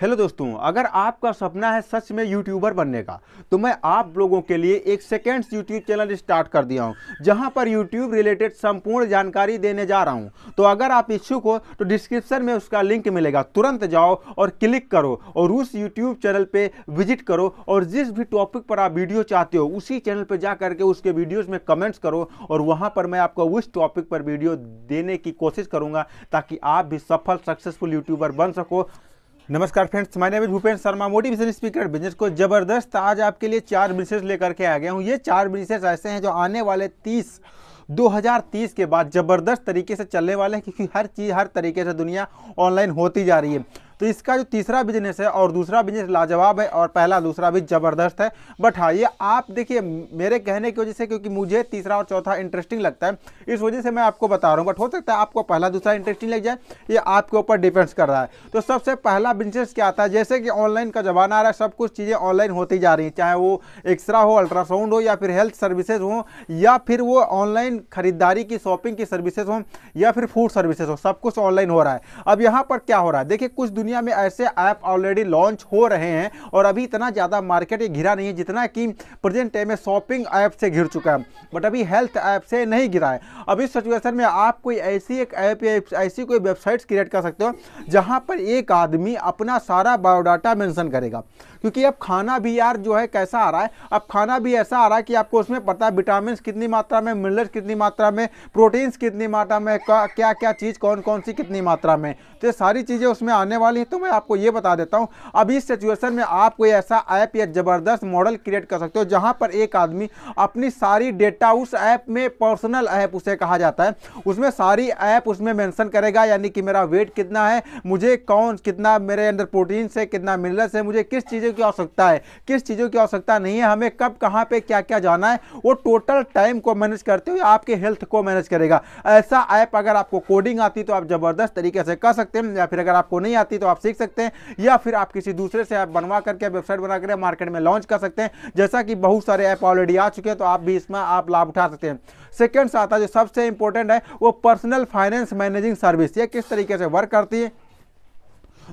hello दोस्तों अगर आपका सपना है सच में यूट्यूबर बनने का तो मैं आप लोगों के लिए एक सेकेंड्स यूट्यूब चैनल स्टार्ट कर दिया हूं जहां पर यूट्यूब रिलेटेड संपूर्ण जानकारी देने जा रहा हूं तो अगर आप इच्छुक हो तो डिस्क्रिप्शन में उसका लिंक मिलेगा तुरंत जाओ और क्लिक करो और उस यूट्यूब चैनल पर विजिट करो और जिस भी टॉपिक पर आप वीडियो चाहते हो उसी चैनल पर जा करके उसके वीडियोज़ में कमेंट्स करो और वहाँ पर मैं आपको उस टॉपिक पर वीडियो देने की कोशिश करूँगा ताकि आप भी सफल सक्सेसफुल यूट्यूबर बन सको नमस्कार फ्रेंड्स मैं name Bhupendra Sharma motivation speaker business को जबरदस्त आज आपके लिए चार बिजनेस लेकर के आ गया हूँ ये चार बिजनेस ऐसे हैं जो आने वाले तीस 2030 के बाद ज़बरदस्त तरीके से चलने वाले हैं क्योंकि हर चीज़ हर तरीके से दुनिया ऑनलाइन होती जा रही है तो इसका जो तीसरा बिजनेस है और दूसरा बिजनेस लाजवाब है और पहला दूसरा भी ज़बरदस्त है बट हाँ ये आप देखिए मेरे कहने की वजह से क्योंकि मुझे तीसरा और चौथा इंटरेस्टिंग लगता है इस वजह से मैं आपको बता रहा हूँ बट हो सकता है आपको पहला दूसरा इंटरेस्टिंग लग जाए ये आपके ऊपर डिपेंड्स कर रहा है तो सबसे पहला बिजनेस क्या आता है जैसे कि ऑनलाइन का ज़माना आ रहा है सब कुछ चीज़ें ऑनलाइन होती जा रही हैं चाहे वो एक्सरा हो अल्ट्रासाउंड हो या फिर हेल्थ सर्विसेज हो या फिर वो ऑनलाइन खरीदारी की शॉपिंग की सर्विसेज हो या फिर फूड सर्विसेज हो सब कुछ ऑनलाइन हो रहा है अब यहाँ पर क्या हो रहा है देखिए कुछ दुनिया में ऐसे ऐप ऑलरेडी लॉन्च हो रहे हैं और अभी इतना ज़्यादा मार्केट ये घिरा नहीं है जितना कि प्रेजेंट टाइम में शॉपिंग ऐप से घिर चुका है बट अभी हेल्थ ऐप से नहीं गिरा है अब इस सिचुएसन में आप कोई ऐसी एक ऐप या ऐसी कोई वेबसाइट्स क्रिएट कर सकते हो जहाँ पर एक आदमी अपना सारा बायोडाटा मैंसन करेगा क्योंकि अब खाना भी यार जो है कैसा आ रहा है अब खाना भी ऐसा आ रहा है कि आपको उसमें पता है विटामिन कितनी मात्रा में मिनरल्स कितनी मात्रा में प्रोटीन्स कितनी मात्रा में क्या क्या चीज़ कौन कौन सी कितनी मात्रा में तो ये सारी चीज़ें उसमें आने वाली वाली है तो मैं आपको ये बता देता हूँ अभी इस सिचुएशन में आप कोई ऐसा ऐप या ज़बरदस्त मॉडल क्रिएट कर सकते हो जहाँ पर एक आदमी अपनी सारी डेटा उस ऐप में पर्सनल ऐप उसे कहा जाता है उसमें सारी ऐप उसमें मैंसन करेगा यानी कि मेरा वेट कितना है मुझे कौन कितना मेरे अंदर प्रोटीन्स है कितना मिनरल्स है मुझे किस चीज़ों की आवश्यकता है किस चीज़ों की आवश्यकता नहीं है हमें कब कहाँ पर क्या क्या जाना है वो टोटल टाइम को मैनेज करते हुए आपके हेल्थ को मैनेज करेगा ऐसा ऐप अगर आपको कोडिंग आती तो आप ज़बरदस्त तरीके से कर सकते हैं या फिर अगर आपको नहीं आती तो तो आप सीख सकते हैं या फिर आप किसी दूसरे से ऐप बनवा करके वेबसाइट बना करके मार्केट में लॉन्च कर सकते हैं जैसा कि बहुत सारे ऐप ऑलरेडी आ चुके हैं तो आप भी इसमें आप लाभ उठा सकते हैं सेकेंड आता जो सबसे इंपॉर्टेंट है वो पर्सनल फाइनेंस मैनेजिंग सर्विस ये किस तरीके से वर्क करती है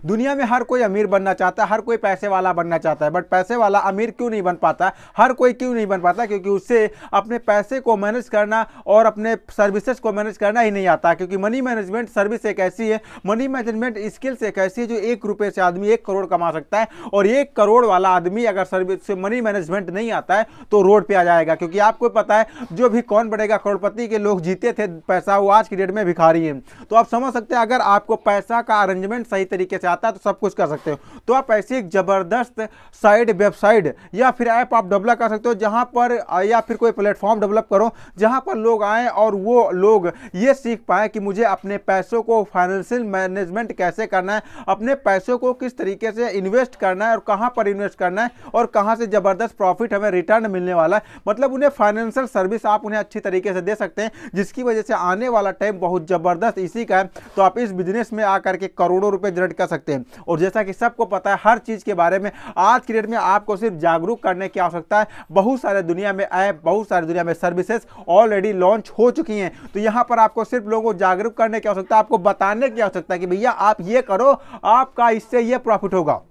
दुनिया में हर कोई अमीर बनना चाहता है हर कोई पैसे वाला बनना चाहता है बट पैसे वाला अमीर क्यों नहीं बन पाता हर कोई क्यों नहीं बन पाता क्योंकि उससे अपने पैसे को मैनेज करना और अपने सर्विसेज को मैनेज करना ही नहीं आता क्योंकि मनी मैनेजमेंट सर्विस एक ऐसी है मनी मैनेजमेंट स्किल्स एक ऐसी है जो एक रुपये से आदमी एक करोड़ कमा सकता है और एक करोड़ वाला आदमी अगर सर्विस से मनी मैनेजमेंट नहीं आता है तो रोड पर आ जाएगा क्योंकि आपको पता है जो भी कौन बढ़ेगा करोड़पति के लोग जीते थे पैसा वो आज की डेट में भिखारी है तो आप समझ सकते हैं अगर आपको पैसा का अरेंजमेंट सही तरीके चाहता है तो सब कुछ कर सकते हो तो आप ऐसी एक ज़बरदस्त साइड वेबसाइट या फिर ऐप आप डेवलप कर सकते हो जहां पर या फिर कोई प्लेटफॉर्म डेवलप करो जहां पर लोग आए और वो लोग ये सीख पाए कि मुझे अपने पैसों को फाइनेंशियल मैनेजमेंट कैसे करना है अपने पैसों को किस तरीके से इन्वेस्ट करना है और कहाँ पर इन्वेस्ट करना है और कहाँ से ज़बरदस्त प्रॉफिट हमें रिटर्न मिलने वाला है मतलब उन्हें फाइनेंशियल सर्विस आप उन्हें अच्छी तरीके से दे सकते हैं जिसकी वजह से आने वाला टाइम बहुत ज़बरदस्त इसी का है तो आप इस बिजनेस में आकर के करोड़ों रुपये जनरेट कर सकते हैं और जैसा कि सबको पता है हर चीज़ के बारे में आज की डेट में आपको सिर्फ जागरूक करने की आवश्यकता है बहुत सारे दुनिया में ऐप बहुत सारे दुनिया में सर्विसेज ऑलरेडी लॉन्च हो चुकी हैं तो यहाँ पर आपको सिर्फ लोगों को जागरूक करने की आवश्यकता है आपको बताने की आवश्यकता है कि भैया आप ये करो आपका इससे ये प्रॉफिट होगा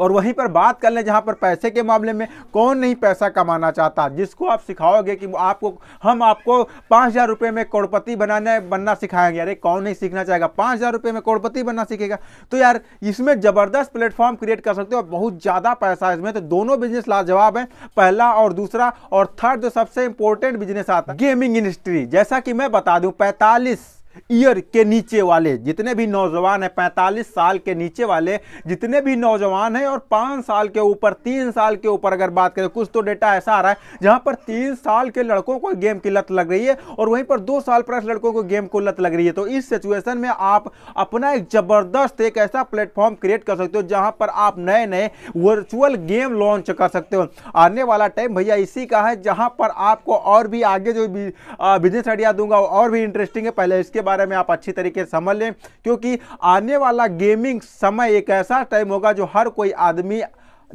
और वहीं पर बात कर लें जहाँ पर पैसे के मामले में कौन नहीं पैसा कमाना चाहता जिसको आप सिखाओगे कि आपको हम आपको पाँच हज़ार रुपये में करोड़पति बनाने बनना सिखाएंगे अरे कौन नहीं सीखना चाहेगा पाँच हज़ार रुपये में करोड़पति बनना सीखेगा तो यार इसमें ज़बरदस्त प्लेटफॉर्म क्रिएट कर सकते हो और बहुत ज़्यादा पैसा इसमें तो दोनों बिजनेस लाजवाब हैं पहला और दूसरा और थर्ड जो सबसे इंपॉर्टेंट बिजनेस आता है गेमिंग इंडस्ट्री जैसा कि मैं बता दूँ पैंतालीस ईयर के नीचे वाले जितने भी नौजवान हैं पैंतालीस साल के नीचे वाले जितने भी नौजवान हैं और पाँच साल के ऊपर तीन साल के ऊपर अगर बात करें कुछ तो डेटा ऐसा आ रहा है जहां पर तीन साल के लड़कों को गेम की लत लग रही है और वहीं पर दो साल प्लस लड़कों को गेम को लत लग रही है तो इस सिचुएशन में आप अपना एक जबरदस्त एक ऐसा प्लेटफॉर्म क्रिएट कर सकते हो जहाँ पर आप नए नए वर्चुअल गेम लॉन्च कर सकते हो आने वाला टाइम भैया इसी का है जहाँ पर आपको और भी आगे जो बिजनेस आइडिया दूंगा और भी इंटरेस्टिंग है पहले इसके बारे में आप अच्छी तरीके से समझ लें क्योंकि आने वाला गेमिंग समय एक ऐसा टाइम होगा जो हर कोई आदमी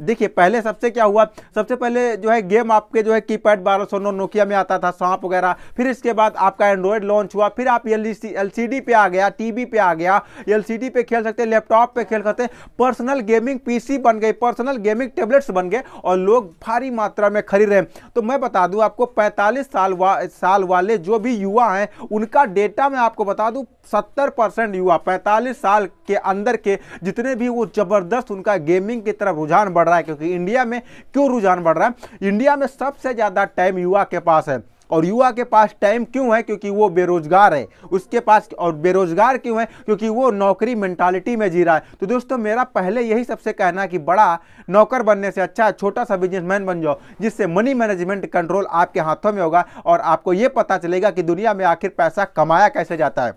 देखिए पहले सबसे क्या हुआ सबसे पहले जो है गेम आपके जो है कीपैड बारह सौ नौ नोकिया में आता था सांप वगैरह फिर इसके बाद आपका एंड्रॉयड लॉन्च हुआ फिर आप एल एलसीडी पे आ गया टीवी पे आ गया एलसीडी पे खेल सकते लैपटॉप पे खेल सकते पर्सनल गेमिंग पीसी बन गई पर्सनल गेमिंग टेबलेट्स बन गए और लोग भारी मात्रा में खरीद रहे तो मैं बता दूँ आपको पैंतालीस साल वा, साल वाले जो भी युवा हैं उनका डेटा मैं आपको बता दूँ सत्तर परसेंट युवा पैंतालीस साल के अंदर के जितने भी वो ज़बरदस्त उनका गेमिंग की तरफ रुझान बढ़ बढ़ रहा है क्योंकि इंडिया में क्यों रुझान बढ़ रहा है इंडिया में सबसे ज़्यादा टाइम युवा के पास है और युवा के पास टाइम क्यों है क्योंकि वो बेरोजगार है उसके पास और बेरोजगार क्यों है क्योंकि वो नौकरी मेंटालिटी में जी रहा है तो दोस्तों मेरा पहले यही सबसे कहना कि बड़ा नौकर बनने से अच्छा छोटा सा बिजनेसमैन बन जाओ जिससे मनी मैनेजमेंट कंट्रोल आपके हाथों में होगा और आपको ये पता चलेगा कि दुनिया में आखिर पैसा कमाया कैसे जाता है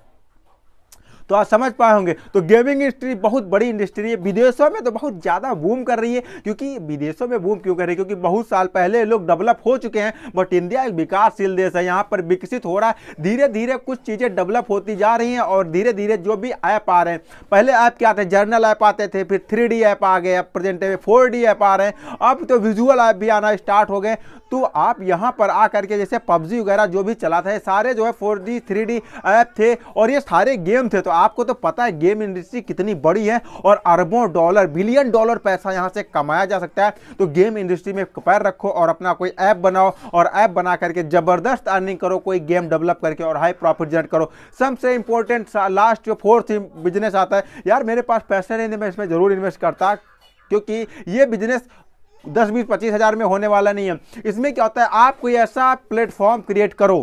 तो आप समझ पाए होंगे तो गेमिंग इंडस्ट्री बहुत बड़ी इंडस्ट्री है विदेशों में तो बहुत ज़्यादा बूम कर रही है क्योंकि विदेशों में बूम क्यों कर रही है क्योंकि बहुत साल पहले लोग डेवलप हो चुके हैं बट इंडिया एक विकासशील देश है यहाँ पर विकसित हो रहा है धीरे धीरे कुछ चीज़ें डेवलप होती जा रही हैं और धीरे धीरे जो भी ऐप आ रहे हैं पहले ऐप क्या थे जर्नल ऐप आते थे फिर थ्री ऐप आ गए अब प्रेजेंट में फोर ऐप आ रहे हैं अब तो विजुअल ऐप भी आना स्टार्ट हो गए तो आप यहाँ पर आ करके जैसे पबजी वगैरह जो भी चला था सारे जो है फोर डी ऐप थे और ये सारे गेम थे तो आपको तो पता है गेम इंडस्ट्री कितनी बड़ी है और अरबों डॉलर बिलियन डॉलर पैसा यहाँ से कमाया जा सकता है तो गेम इंडस्ट्री में पैर रखो और अपना कोई ऐप बनाओ और ऐप बना करके ज़बरदस्त अर्निंग करो कोई गेम डेवलप करके और हाई प्रॉफिट जनरेट करो सबसे इंपॉर्टेंट लास्ट जो फोर्थ बिजनेस आता है यार मेरे पास पैसे नहीं मैं इसमें ज़रूर इन्वेस्ट करता क्योंकि ये बिजनेस दस बीस पच्चीस हज़ार में होने वाला नहीं है इसमें क्या होता है आप कोई ऐसा प्लेटफॉर्म क्रिएट करो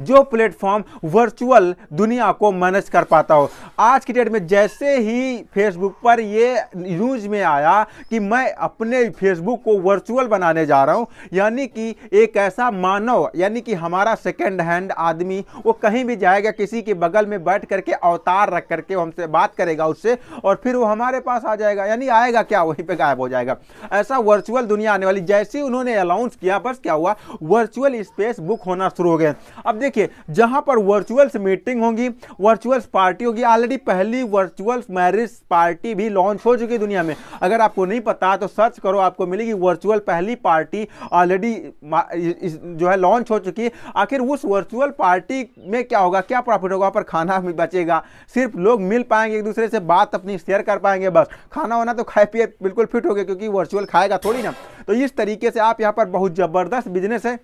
जो प्लेटफॉर्म वर्चुअल दुनिया को मैनेज कर पाता हो आज की डेट में जैसे ही फेसबुक पर ये न्यूज में आया कि मैं अपने फेसबुक को वर्चुअल बनाने जा रहा हूँ यानी कि एक ऐसा मानव यानी कि हमारा सेकेंड हैंड आदमी वो कहीं भी जाएगा किसी के बगल में बैठ करके अवतार रख करके हमसे बात करेगा उससे और फिर वो हमारे पास आ जाएगा यानी आएगा क्या वहीं पर गायब हो जाएगा ऐसा वर्चुअल दुनिया आने वाली जैसे ही उन्होंने अनाउंस किया बस क्या हुआ वर्चुअल स्पेस बुक होना शुरू हो गया अब देखिए जहां पर वर्चुअल्स मीटिंग होगी वर्चुअल्स पार्टी होगी ऑलरेडी पहली वर्चुअल्स मैरिज पार्टी भी लॉन्च हो चुकी है दुनिया में अगर आपको नहीं पता तो सर्च करो आपको मिलेगी वर्चुअल पहली पार्टी ऑलरेडी जो है लॉन्च हो चुकी है आखिर उस वर्चुअल पार्टी में क्या होगा क्या प्रॉफिट होगा पर खाना भी बचेगा सिर्फ लोग मिल पाएंगे एक दूसरे से बात अपनी शेयर कर पाएंगे बस खाना वाना तो खाए पिए बिल्कुल फिट हो गया क्योंकि वर्चुअल खाएगा थोड़ी ना तो इस तरीके से आप यहाँ पर बहुत ज़बरदस्त बिजनेस है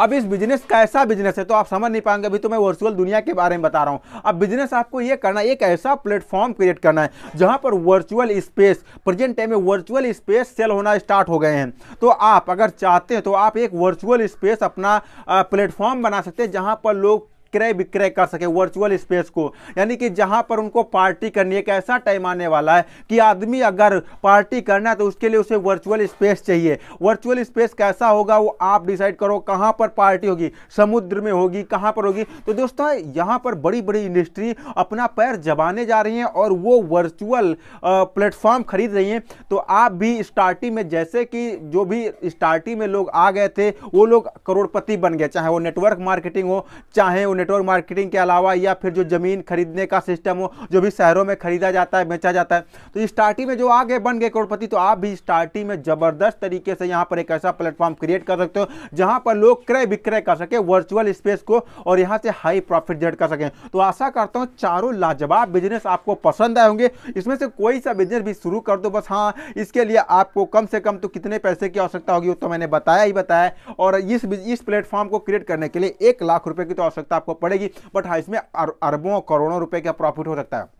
अब इस बिजनेस कैसा बिजनेस है तो आप समझ नहीं पाएंगे अभी तो मैं वर्चुअल दुनिया के बारे में बता रहा हूँ अब बिजनेस आपको ये करना है एक ऐसा प्लेटफॉर्म क्रिएट करना है जहाँ पर वर्चुअल स्पेस प्रेजेंट टाइम में वर्चुअल स्पेस सेल होना स्टार्ट हो गए हैं तो आप अगर चाहते हैं तो आप एक वर्चुअल स्पेस अपना प्लेटफॉर्म बना सकते हैं जहाँ पर लोग क्रय विक्रय कर सके वर्चुअल स्पेस को यानी कि जहाँ पर उनको पार्टी करनी है एक ऐसा टाइम आने वाला है कि आदमी अगर पार्टी करना है तो उसके लिए उसे वर्चुअल स्पेस चाहिए वर्चुअल स्पेस कैसा होगा वो आप डिसाइड करो कहाँ पर पार्टी होगी समुद्र में होगी कहाँ पर होगी तो दोस्तों यहाँ पर बड़ी बड़ी इंडस्ट्री अपना पैर जमाने जा रही हैं और वो वर्चुअल प्लेटफॉर्म खरीद रही हैं तो आप भी स्टार्टिंग में जैसे कि जो भी स्टार्टिंग में लोग आ गए थे वो लोग करोड़पति बन गए चाहे वो नेटवर्क मार्केटिंग हो चाहे वो नेटवर्क मार्केटिंग के अलावा या फिर जो ज़मीन खरीदने का सिस्टम हो जो भी शहरों में खरीदा जाता है बेचा जाता है तो स्टार्टिंग में जो आगे बन गए करोड़पति तो आप भी स्टार्टिंग में ज़बरदस्त तरीके से यहाँ पर एक ऐसा प्लेटफॉर्म क्रिएट कर सकते हो जहाँ पर लोग क्रय विक्रय कर सके वर्चुअल स्पेस को और यहाँ से हाई प्रॉफिट जनरेट कर सकें तो आशा करता हूँ चारों लाजवाब बिजनेस आपको पसंद आए होंगे इसमें से कोई सा बिजनेस भी शुरू कर दो बस हाँ इसके लिए आपको कम से कम तो कितने पैसे की आवश्यकता होगी वो तो मैंने बताया ही बताया और इस इस प्लेटफॉर्म को क्रिएट करने के लिए एक लाख रुपए की तो आवश्यकता आपको पड़ेगी बट हाँ इसमें अर, अरबों करोड़ों रुपए का प्रॉफिट हो सकता है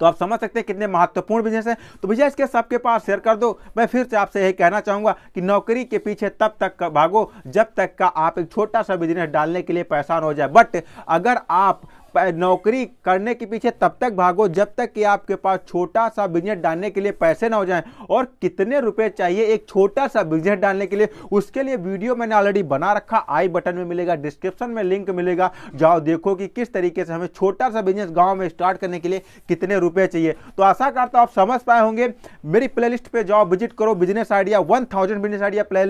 तो आप समझ सकते हैं कितने महत्वपूर्ण बिजनेस है तो भैया इसके सबके पास शेयर कर दो मैं फिर से आपसे यही कहना चाहूंगा कि नौकरी के पीछे तब तक भागो जब तक का आप एक छोटा सा बिजनेस डालने के लिए परेशान हो जाए बट अगर आप नौकरी करने के पीछे तब तक भागो जब तक कि आपके पास छोटा सा बिजनेस डालने के लिए पैसे ना हो जाएं और कितने रुपए चाहिए एक छोटा सा बिजनेस डालने के लिए उसके लिए वीडियो मैंने ऑलरेडी बना रखा आई बटन में मिलेगा डिस्क्रिप्शन में लिंक मिलेगा जाओ देखो कि किस तरीके से हमें छोटा सा बिजनेस गाँव में स्टार्ट करने के लिए कितने रुपये चाहिए तो आशा करता हूँ आप समझ पाए होंगे मेरी प्ले लिस्ट पर जाओ विजिट करो business idea one business idea play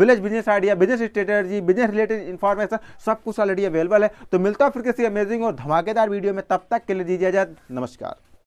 village business idea business strategy business related information सब कुछ ऑलरेडी अवेलेबल है तो मिलता फिर किसी अमेजिंग और धमाकेदार वीडियो में तब तक के लिए दीजिए इजाजत नमस्कार